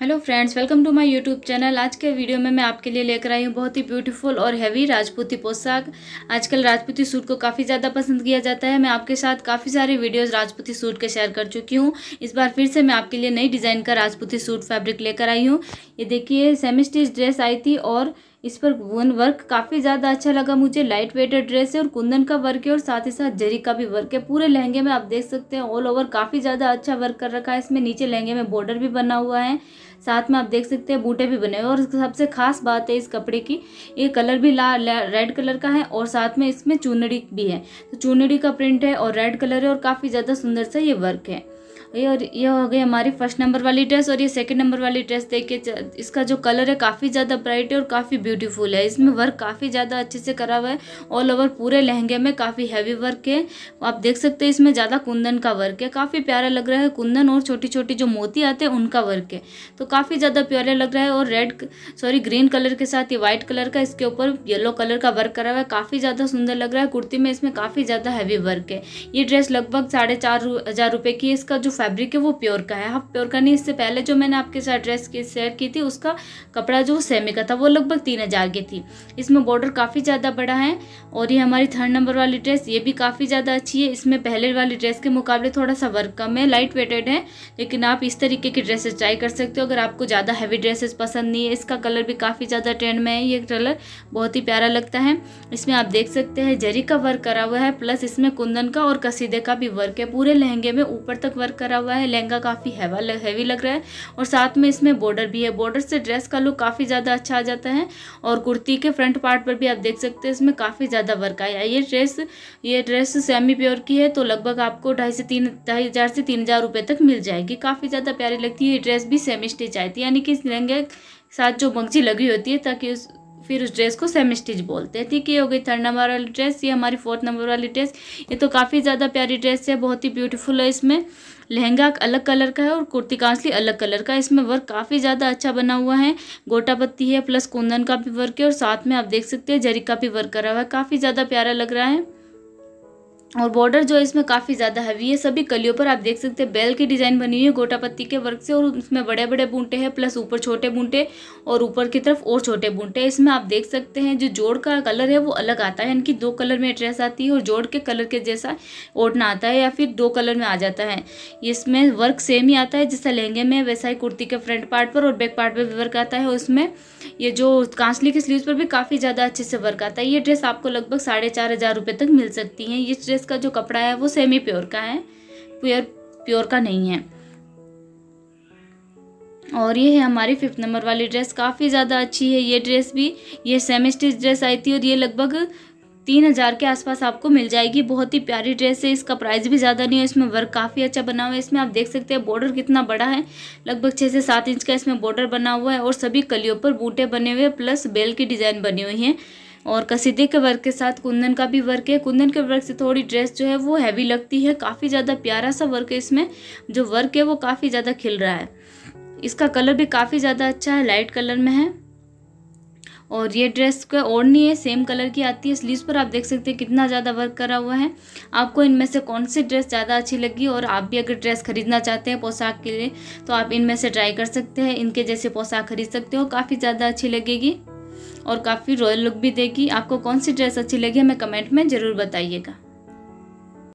hello friends welcome to my YouTube channel आज के video में मैं आपके लिए लेकर आई हूँ बहुत ही ब्यूटीफुल और हैवी राजपूती पोशाक आजकल राजपूती सूट को काफ़ी ज़्यादा पसंद किया जाता है मैं आपके साथ काफ़ी सारे वीडियोस राजपूती सूट के शेयर कर चुकी हूँ इस बार फिर से मैं आपके लिए नई डिज़ाइन का राजपूती सूट फैब्रिक लेकर आई हूँ ये देखिए सेमी स्टिच ड्रेस आई थी और इस पर वन वर्क काफ़ी ज़्यादा अच्छा लगा मुझे लाइट वेटेड ड्रेस है और कुंदन का वर्क है और साथ ही साथ जरी का भी वर्क है पूरे लहंगे में आप देख सकते हैं ऑल ओवर काफ़ी ज़्यादा अच्छा वर्क कर रखा है इसमें नीचे लहंगे में बॉर्डर भी बना हुआ है साथ में आप देख सकते हैं बूटे भी बने हुए और सबसे खास बात है इस कपड़े की ये कलर भी ला, ला रेड कलर का है और साथ में इसमें चूनड़ी भी है तो चुनरी का प्रिंट है और रेड कलर है और काफ़ी ज़्यादा सुंदर सा ये वर्क है ये और ये हो गई हमारी फर्स्ट नंबर वाली ड्रेस और ये सेकंड नंबर वाली ड्रेस देखिए इसका जो कलर है काफ़ी ज़्यादा ब्राइट है और काफ़ी ब्यूटीफुल है इसमें वर्क काफ़ी ज़्यादा अच्छे से करा हुआ है ऑल ओवर पूरे लहंगे में काफ़ी हैवी वर्क है आप देख सकते हैं इसमें ज़्यादा कुंदन का वर्क है काफ़ी प्यारा लग रहा है कुंदन और छोटी छोटी जो मोती आते हैं उनका वर्क है तो काफ़ी ज़्यादा प्यारा लग रहा है और रेड सॉरी ग्रीन कलर के साथ ये व्हाइट कलर का इसके ऊपर येलो कलर का वर्क करा हुआ है काफ़ी ज़्यादा सुंदर लग रहा है कुर्ती में इसमें काफ़ी ज़्यादा हैवी वर्क है ये ड्रेस लगभग साढ़े चार हज़ार रुपये की है इसका जो फैब्रिक है वो प्योर का है हाँ प्योर का नहीं इससे पहले जो मैंने आपके साथ ड्रेस की शेयर की थी उसका कपड़ा जो सेमी का था वो लगभग तीन हज़ार की थी इसमें बॉर्डर काफ़ी ज़्यादा बड़ा है और ये हमारी थर्ड नंबर वाली ड्रेस ये भी काफ़ी ज़्यादा अच्छी है इसमें पहले वाली ड्रेस के मुकाबले थोड़ा सा वर्क कम है लाइट वेटेड है लेकिन आप इस तरीके की ड्रेसेस ट्राई कर सकते हो अगर आपको ज़्यादा हैवी ड्रेसेस पसंद नहीं है इसका कलर भी काफ़ी ज़्यादा ट्रेंड में है ये कलर बहुत ही प्यारा लगता है इसमें आप देख सकते हैं जरी का वर्क करा हुआ है प्लस इसमें कुंदन का और कसीदे का भी वर्क है पूरे लहंगे में ऊपर तक वर्क करा हुआ है लहंगा काफ़ी हैवा हैवी लग रहा है और साथ में इसमें बॉर्डर भी है बॉर्डर से ड्रेस का लुक काफ़ी ज़्यादा अच्छा आ जाता है और कुर्ती के फ्रंट पार्ट पर भी आप देख सकते हैं इसमें काफ़ी ज़्यादा वर्क आया ये ड्रेस ये ड्रेस सेमी प्योर की है तो लगभग आपको ढाई से तीन ढाई हज़ार से तीन हज़ार रुपये तक मिल जाएगी काफ़ी ज़्यादा प्यारी लगती है ये ड्रेस भी सेमी स्टिच आती है यानी कि इस लहंगे साथ जो बंगची लगी होती है ताकि उस फिर उस ड्रेस को सेम स्टिच बोलते हैं ठीक है ये हो गई थर्ड नंबर वाली ड्रेस ये हमारी फोर्थ नंबर वाली ड्रेस ये तो काफ़ी ज़्यादा प्यारी ड्रेस है बहुत ही ब्यूटीफुल है इसमें लहंगा अलग कलर का है और कुर्ती कांसली अलग कलर का इसमें वर्क काफ़ी ज़्यादा अच्छा बना हुआ है गोटा पत्ती है प्लस कुंदन का भी वर्क है और साथ में आप देख सकते हैं जरी का भी वर्क करा हुआ है काफ़ी ज़्यादा प्यारा लग रहा है और बॉर्डर जो है इसमें काफ़ी ज़्यादा हैवी है सभी कलियों पर आप देख सकते हैं बेल की डिज़ाइन बनी हुई है गोटा पत्ती के वर्क से और उसमें बड़े बड़े बूंटे हैं प्लस ऊपर छोटे बूंटे और ऊपर की तरफ और छोटे बूंटे इसमें आप देख सकते हैं जो जोड़ का कलर है वो अलग आता है इनकी दो कलर में ड्रेस आती है और जोड़ के कलर के जैसा ओढ़ना आता है या फिर दो कलर में आ जाता है इसमें वर्क सेम ही आता है जैसा लहंगे में वैसा ही कुर्ती के फ्रंट पार्ट पर और बैक पार्ट पर भी वर्क आता है उसमें ये जो कांसली के स्लीव पर भी काफ़ी ज़्यादा अच्छे से वर्क आता है ये ड्रेस आपको लगभग साढ़े चार हज़ार रुपये तक मिल सकती है ये ड्रेस का जो कपड़ा है वो सेमी प्योर का है प्योर प्योर का नहीं है और ये है हमारी फिफ्थ नंबर वाली ड्रेस काफ़ी ज़्यादा अच्छी है ये ड्रेस भी ये सेमी स्टिच ड्रेस आई थी और ये लगभग तीन हज़ार के आसपास आपको मिल जाएगी बहुत ही प्यारी ड्रेस है इसका प्राइस भी ज़्यादा नहीं है इसमें वर्क काफ़ी अच्छा बना हुआ है इसमें आप देख सकते हैं बॉर्डर कितना बड़ा है लगभग छः से सात इंच का इसमें बॉर्डर बना हुआ है और सभी कलियों पर बूटे बने हुए प्लस बेल की डिज़ाइन बनी हुई है और कसीदे के वर्क के साथ कुंदन का भी वर्क है कुंदन के वर्क से थोड़ी ड्रेस जो है वो हैवी लगती है काफ़ी ज़्यादा प्यारा सा वर्क है इसमें जो वर्क है वो काफ़ी ज़्यादा खिल रहा है इसका कलर भी काफ़ी ज़्यादा अच्छा है लाइट कलर में है और ये ड्रेस का ओढ़नी है सेम कलर की आती है स्लीव्स पर आप देख सकते हैं कितना ज़्यादा वर्क करा हुआ है आपको इनमें से कौन सी ड्रेस ज़्यादा अच्छी लगी और आप भी अगर ड्रेस खरीदना चाहते हैं पोशाक के लिए तो आप इनमें से ट्राई कर सकते हैं इनके जैसे पोशाक खरीद सकते हो काफ़ी ज़्यादा अच्छी लगेगी और काफ़ी रॉयल लुक भी देगी आपको कौन सी ड्रेस अच्छी लगी हमें कमेंट में ज़रूर बताइएगा